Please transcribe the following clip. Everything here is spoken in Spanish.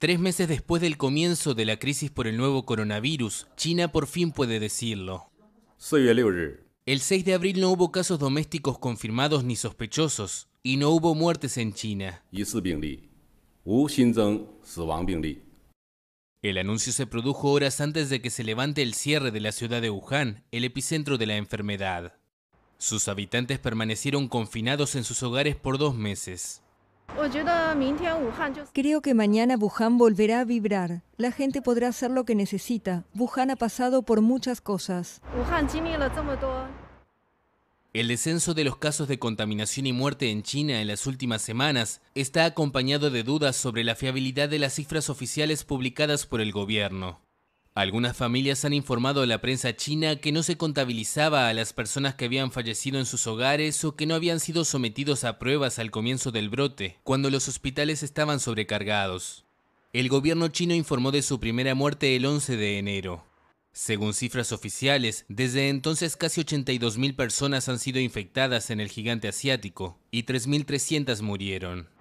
Tres meses después del comienzo de la crisis por el nuevo coronavirus, China por fin puede decirlo. El 6 de abril no hubo casos domésticos confirmados ni sospechosos, y no hubo muertes en China. El anuncio se produjo horas antes de que se levante el cierre de la ciudad de Wuhan, el epicentro de la enfermedad. Sus habitantes permanecieron confinados en sus hogares por dos meses. Creo que mañana Wuhan volverá a vibrar. La gente podrá hacer lo que necesita. Wuhan ha pasado por muchas cosas. El descenso de los casos de contaminación y muerte en China en las últimas semanas está acompañado de dudas sobre la fiabilidad de las cifras oficiales publicadas por el gobierno. Algunas familias han informado a la prensa china que no se contabilizaba a las personas que habían fallecido en sus hogares o que no habían sido sometidos a pruebas al comienzo del brote, cuando los hospitales estaban sobrecargados. El gobierno chino informó de su primera muerte el 11 de enero. Según cifras oficiales, desde entonces casi 82.000 personas han sido infectadas en el gigante asiático y 3.300 murieron.